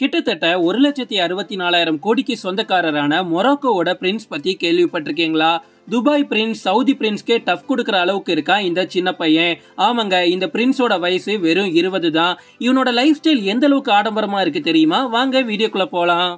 கிட்டத்தட்ட ஒரு லட்சத்தி அறுபத்தி நாலாயிரம் கோடிக்கு சொந்தக்காரரான மொராக்கோவோட பிரின்ஸ் பத்தி கேள்விப்பட்டிருக்கீங்களா துபாய் பிரின்ஸ் சவுதி பிரின்ஸ்க்கே டஃப் கொடுக்குற அளவுக்கு இருக்கா இந்த சின்ன பையன் ஆமாங்க இந்த பிரின்ஸோட வயசு வெறும் இருபது தான் இவனோட லைஃப் ஸ்டைல் எந்த அளவுக்கு ஆடம்பரமா இருக்கு தெரியுமா வாங்க வீடியோக்குள்ள போலாம்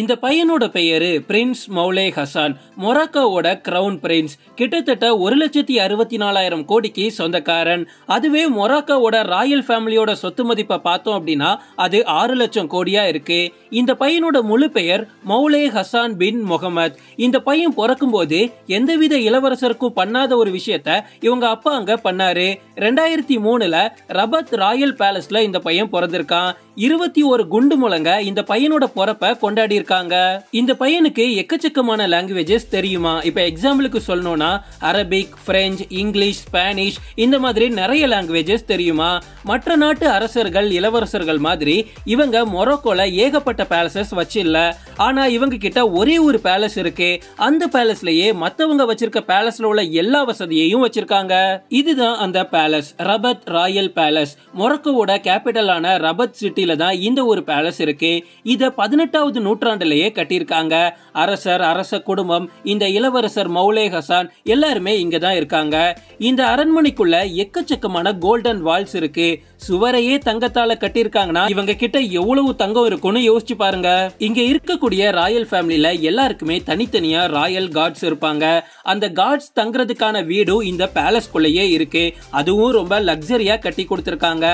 இந்த பையனோட பெயரு பிரின்ஸ் மௌலே ஹசான் மொராக்கோவோட கிரவுன் பிரின்ஸ் கிட்டத்தட்ட ஒரு லட்சத்தி அறுபத்தி நாலாயிரம் கோடிக்கு சொந்தக்காரன் அதுவே மொராக்கோவோட ராயல் ஃபேமிலியோட சொத்து மதிப்பை பார்த்தோம் அப்படின்னா அது ஆறு லட்சம் கோடியா இருக்கு இந்த பையனோட முழு பெயர் மௌலே ஹசான் பின் முகமது இந்த பையன் பிறக்கும்போது எந்தவித இளவரசருக்கும் பண்ணாத ஒரு விஷயத்த இவங்க அப்பா அங்க பண்ணாரு ரெண்டாயிரத்தி மூணுல ரபத் ராயல் பேலஸ்ல இந்த பையன் பிறந்திருக்கான் இருபத்தி ஒரு குண்டு முழங்க இந்த பையனோட பொறப்ப கொண்டாடி இருக்காங்க இந்த பையனுக்கு எக்கச்சக்கமான லாங்குவேஜஸ் தெரியுமா இப்ப எக்ஸாம்பிளுக்கு சொல்லணும்னா அரபிக் பிரெஞ்சு இங்கிலீஷ் ஸ்பானிஷ் இந்த மாதிரி நிறைய லாங்குவேஜஸ் தெரியுமா மற்ற நாட்டு அரசர்கள் இளவரசர்கள் மாதிரி இவங்க மொரோக்கோல ஏகப்பட்ட பேலசஸ் வச்சில்ல ஆனா இவங்க கிட்ட ஒரே ஒரு பேலஸ் இருக்கு அந்த பேலஸ்லயே மத்தவங்க வச்சிருக்க பேலஸ்ல உள்ள எல்லா வசதியையும் வச்சிருக்காங்க இதுதான் அந்த பேலஸ் ரபத் ராயல் பேலஸ் மொரக்கோவோட கேபிட்டலான ரபத் சிட்டி கோட்டையில தான் இந்த ஒரு பேலஸ் இருக்கு இத பதினெட்டாவது நூற்றாண்டுலயே கட்டியிருக்காங்க அரசர் அரச குடும்பம் இந்த இளவரசர் மௌலே ஹசான் எல்லாருமே இங்க தான் இருக்காங்க இந்த அரண்மனைக்குள்ள எக்கச்சக்கமான கோல்டன் வால்ஸ் இருக்கு சுவரையே தங்கத்தால கட்டியிருக்காங்கன்னா இவங்க கிட்ட எவ்வளவு தங்கம் இருக்கும்னு யோசிச்சு பாருங்க இங்க இருக்கக்கூடிய ராயல் ஃபேமிலியில எல்லாருக்குமே தனித்தனியா ராயல் கார்ட்ஸ் இருப்பாங்க அந்த கார்ட்ஸ் தங்குறதுக்கான வீடும் இந்த பேலஸ்குள்ளேயே இருக்கு அதுவும் ரொம்ப லக்ஸரியா கட்டி கொடுத்துருக்காங்க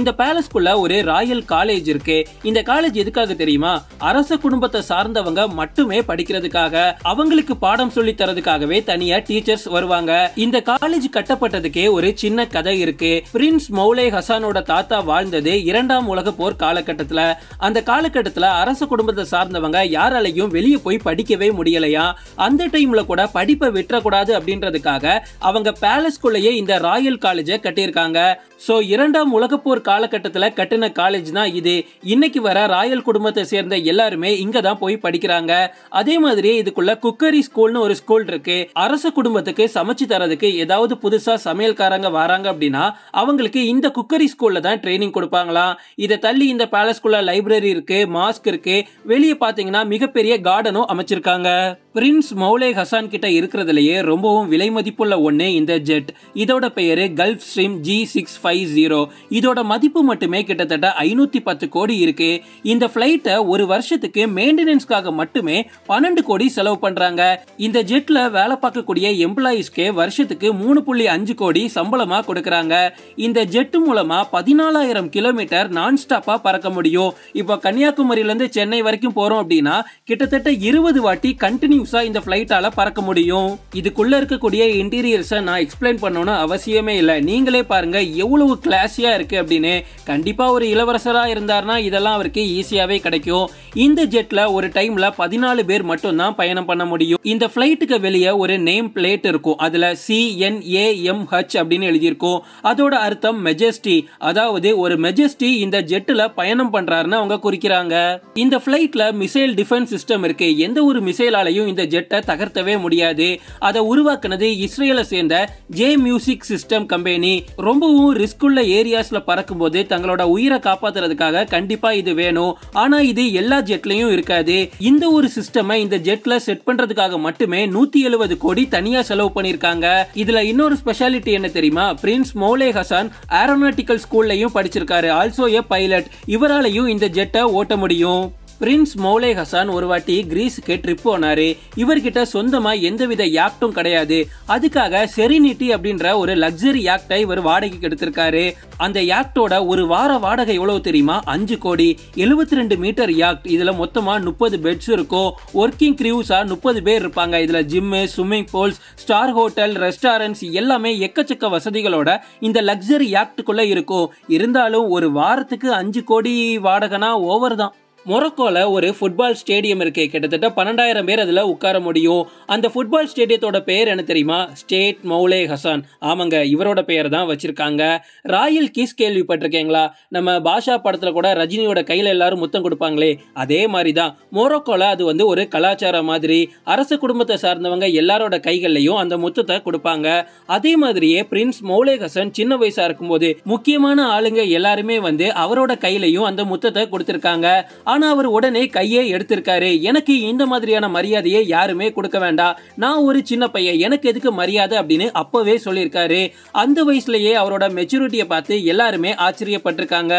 இந்த பேலஸ்குள்ள ஒரு ராயல் காலேஜ் இருக்கு இந்த காலேஜ் எதுக்காக தெரியுமா அரச குடும்பத்தை சார்ந்தவங்க மட்டுமே படிக்கிறதுக்காக அவங்களுக்கு பாடம் சொல்லி தரதுக்காகவே தனியா டீச்சர்ஸ் வருவாங்க இந்த காலேஜ் கட்டப்பட்டதுக்கே ஒரு சின்ன கதை இருக்கு பிரின்ஸ் மௌலே ஹசானோட தாத்தா வாழ்ந்தது இரண்டாம் உலக போர் காலகட்டத்துல அந்த காலகட்டத்துல அரச குடும்பத்தை சார்ந்தவங்க யாராலையும் வெளியே போய் படிக்கவே முடியலையா அந்த டைம்ல கூட படிப்பை கூடாது அப்படின்றதுக்காக அவங்க பேலஸ்குள்ளேயே இந்த ராயல் காலேஜை கட்டியிருக்காங்க சோ இரண்டாம் உலகப்போர் காலகட்டத்துல கட்டின காலேஜ் தான் தான் இது இன்னைக்கு வர ராயல் குடும்பத்தை சேர்ந்த எல்லாருமே இங்க தான் போய் படிக்கிறாங்க அதே மாதிரி இதுக்குள்ள குக்கரி ஸ்கூல்னு ஒரு ஸ்கூல் இருக்கு அரச குடும்பத்துக்கு சமைச்சு தரதுக்கு ஏதாவது புதுசா சமையல்காரங்க வராங்க அப்படின்னா அவங்களுக்கு இந்த குக்கரி ஸ்கூல்ல தான் ட்ரைனிங் கொடுப்பாங்களாம் இதை தள்ளி இந்த பேலஸ்குள்ள லைப்ரரி இருக்கு மாஸ்க் இருக்கு வெளியே பாத்தீங்கன்னா மிகப்பெரிய கார்டனும் அமைச்சிருக்காங்க பிரின்ஸ் மௌலே ஹசான் கிட்ட இருக்கிறதுலயே ரொம்பவும் விலை மதிப்புள்ள ஒன்று இந்த ஜெட் இதோட பெயரு Gulfstream G six five zero இதோட மதிப்பு மட்டுமே கிட்டத்தட்ட ஐநூற்றி பத்து கோடி இருக்கு இந்த ஃப்ளைட்டை ஒரு வருஷத்துக்கு மெயின்டெனன்ஸ்க்காக மட்டுமே பன்னெண்டு கோடி செலவு பண்ணுறாங்க இந்த ஜெட்டில் வேலை பார்க்கக்கூடிய எம்ப்ளாயீஸ்க்கே வருஷத்துக்கு மூணு புள்ளி அஞ்சு கோடி சம்பளமாக கொடுக்குறாங்க இந்த ஜெட்டு மூலமாக பதினாலாயிரம் கிலோமீட்டர் நான் ஸ்டாப்பா பறக்க முடியும் இப்போ கன்னியாகுமரியிலேருந்து சென்னை வரைக்கும் போகிறோம் அப்படின்னா கிட்டத்தட்ட இருபது வாட்டி கண்டினியூ டைம்ஸா இந்த ஃபிளைட்டால பறக்க முடியும் இதுக்குள்ள இருக்கக்கூடிய இன்டீரியர்ஸை நான் எக்ஸ்பிளைன் பண்ணணும்னு அவசியமே இல்லை நீங்களே பாருங்க எவ்வளவு கிளாஸியா இருக்கு அப்படின்னு கண்டிப்பா ஒரு இளவரசரா இருந்தார்னா இதெல்லாம் அவருக்கு ஈஸியாவே கிடைக்கும் இந்த ஜெட்ல ஒரு டைம்ல பதினாலு பேர் மட்டும் தான் பயணம் பண்ண முடியும் இந்த பிளைட்டுக்கு வெளியே ஒரு நேம் பிளேட் இருக்கும் அதுல சிஎன்ஏஎம்ஹெச் அப்படின்னு எழுதியிருக்கும் அதோட அர்த்தம் மெஜஸ்டி அதாவது ஒரு மெஜஸ்டி இந்த ஜெட்டில் பயணம் பண்றாருன்னு அவங்க குறிக்கிறாங்க இந்த ஃபிளைட்ல மிசைல் டிஃபென்ஸ் சிஸ்டம் இருக்கு எந்த ஒரு மிசைலாலையும் இந்த ஜெட்டை தகர்த்தவே முடியாது அதை உருவாக்குனது இஸ்ரேலை சேர்ந்த ஜே மியூசிக் சிஸ்டம் கம்பெனி ரொம்பவும் ரிஸ்க் உள்ள ஏரியாஸ்ல போது தங்களோட உயிரை காப்பாத்துறதுக்காக கண்டிப்பா இது வேணும் ஆனா இது எல்லா ஜெட்லயும் இருக்காது இந்த ஒரு சிஸ்டமை இந்த ஜெட்ல செட் பண்றதுக்காக மட்டுமே நூத்தி எழுபது கோடி தனியா செலவு பண்ணிருக்காங்க இதுல இன்னொரு ஸ்பெஷாலிட்டி என்ன தெரியுமா பிரின்ஸ் மௌலே ஹசான் ஏரோநாட்டிக்கல் ஸ்கூல்லையும் படிச்சிருக்காரு ஆல்சோ ஏ பைலட் இவராலையும் இந்த ஜெட்டை ஓட்ட முடியும் பிரின்ஸ் மௌலே ஹசான் ஒரு வாட்டி கிரீஸுக்கு ட்ரிப் போனாரு இவர்கிட்ட சொந்தமா எந்தவித யாக்டும் கிடையாது அதுக்காக செரினிட்டி அப்படின்ற ஒரு லக்ஸரி யாக்டை இவர் வாடகைக்கு எடுத்திருக்காரு அந்த யாக்டோட ஒரு வார வாடகை எவ்வளவு தெரியுமா அஞ்சு கோடி எழுபத்தி ரெண்டு மீட்டர் யாக்ட் இதுல மொத்தமா முப்பது பெட்ஸ் இருக்கும் ஒர்க்கிங் கிரியூஸா முப்பது பேர் இருப்பாங்க இதுல gym swimming pools star hotel restaurants எல்லாமே எக்கச்சக்க வசதிகளோட இந்த லக்ஸரி யாக்டுக்குள்ள இருக்கும் இருந்தாலும் ஒரு வாரத்துக்கு அஞ்சு கோடி வாடகைனா ஓவர் தான் மொரக்கோல ஒரு ஃபுட்பால் ஸ்டேடியம் இருக்குது கிட்டத்தட்ட பன்னெண்டாயிரம் பேர் அதில் உட்கார முடியும் அந்த ஃபுட்பால் ஸ்டேடியத்தோட பேர் என்ன தெரியுமா ஸ்டேட் மௌலே ஹசான் ஆமாங்க இவரோட பெயர் தான் வச்சுருக்காங்க ராயல் கிஸ் கேள்விப்பட்டிருக்கீங்களா நம்ம பாஷா படத்தில் கூட ரஜினியோட கையில் எல்லாரும் முத்தம் கொடுப்பாங்களே அதே மாதிரி தான் மொரக்கோல அது வந்து ஒரு கலாச்சாரம் மாதிரி அரசு குடும்பத்தை சார்ந்தவங்க எல்லாரோட கைகள்லையும் அந்த முத்தத்தை கொடுப்பாங்க அதே மாதிரியே பிரின்ஸ் மௌலே ஹசன் சின்ன வயசா இருக்கும்போது முக்கியமான ஆளுங்க எல்லாருமே வந்து அவரோட கையிலையும் அந்த முத்தத்தை கொடுத்துருக்காங்க ஆனா அவர் உடனே கையே எடுத்திருக்காரு எனக்கு இந்த மாதிரியான மரியாதையை யாருமே கொடுக்க வேண்டாம் நான் ஒரு சின்ன பையன் எனக்கு எதுக்கு மரியாதை அப்படின்னு அப்பவே சொல்லியிருக்காரு அந்த வயசுலயே அவரோட மெச்சூரிட்டியை பார்த்து எல்லாருமே ஆச்சரியப்பட்டிருக்காங்க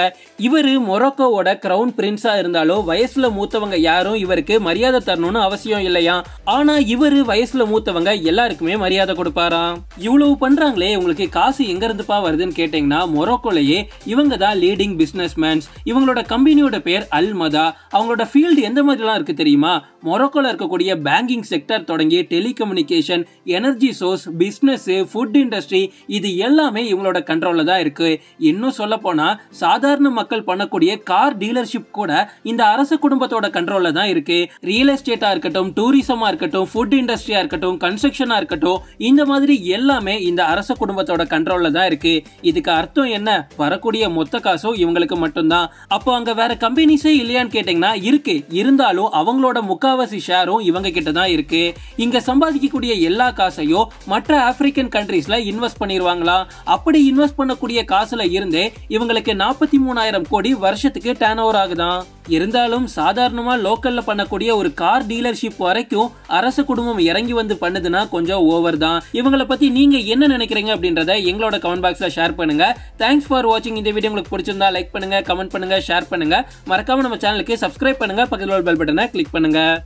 இவர் மொரோக்கோவோட கிரவுன் பிரின்ஸா இருந்தாலும் வயசுல மூத்தவங்க யாரும் இவருக்கு மரியாதை தரணும்னு அவசியம் இல்லையா ஆனா இவர் வயசுல மூத்தவங்க எல்லாருக்குமே மரியாதை கொடுப்பாராம் இவ்வளவு பண்றாங்களே உங்களுக்கு காசு எங்க இருந்துப்பா வருதுன்னு கேட்டீங்கன்னா மொரோக்கோலயே இவங்க தான் லீடிங் பிசினஸ் இவங்களோட கம்பெனியோட பேர் அல்மதா அவங்களோட ஃபீல்டு எந்த மாதிரிலாம் இருக்குது தெரியுமா மொரோக்கோவில் இருக்கக்கூடிய பேங்கிங் செக்டர் தொடங்கி telecommunication energy source business food industry இது எல்லாமே இவங்களோட கண்ட்ரோலில் தான் இருக்குது இன்னும் சொல்லப்போனால் சாதாரண மக்கள் பண்ணக்கூடிய கார் டீலர்ஷிப் கூட இந்த அரசு குடும்பத்தோட கண்ட்ரோலில் தான் இருக்குது ரியல் எஸ்டேட்டாக இருக்கட்டும் டூரிசமாக இருக்கட்டும் ஃபுட் இண்டஸ்ட்ரியாக இருக்கட்டும் கன்ஸ்ட்ரக்ஷனாக இருக்கட்டும் இந்த மாதிரி எல்லாமே இந்த அரச குடும்பத்தோட கண்ட்ரோலில் தான் இருக்குது இதுக்கு அர்த்தம் என்ன வரக்கூடிய மொத்த காசும் இவங்களுக்கு மட்டும்தான் அப்போ அங்கே வேற கம்பெனிஸே இல்லையான்னு கேட்டீங்கன்னா இருக்கு இருந்தாலும் அவங்களோட முக்காவாசி ஷேரும் இவங்க கிட்ட தான் இருக்கு இங்க சம்பாதிக்கக்கூடிய எல்லா காசையும் மற்ற ஆப்பிரிக்கன் கண்ட்ரீஸ்ல இன்வெஸ்ட் பண்ணிடுவாங்களா அப்படி இன்வெஸ்ட் பண்ணக்கூடிய காசுல இருந்தே இவங்களுக்கு நாற்பத்தி மூணாயிரம் கோடி வருஷத்துக்கு டேன் ஓவர் ஆகுதான் இருந்தாலும் சாதாரணமாக லோக்கலில் பண்ணக்கூடிய ஒரு கார் டீலர்ஷிப் வரைக்கும் அரசு குடும்பம் இறங்கி வந்து பண்ணுதுன்னா கொஞ்சம் ஓவர் தான் இவங்களை பற்றி நீங்கள் என்ன நினைக்கிறீங்க அப்படின்றத எங்களோட கமெண்ட் பாக்ஸில் ஷேர் பண்ணுங்கள் தேங்க்ஸ் ஃபார் வாட்சிங் இந்த வீடியோ உங்களுக்கு பிடிச்சிருந்தா லைக் பண்ணுங்கள் கமெண்ட் பண்ணுங்கள் ஷேர் பண்ணுங்கள் மறக்காமல் நம்ம சேனலுக்கு சப்ஸ்கிரைப் பண்ணுங்கள் பக்கத்தில் பெல் பட்டனை கிளிக் பண்ணுங்கள்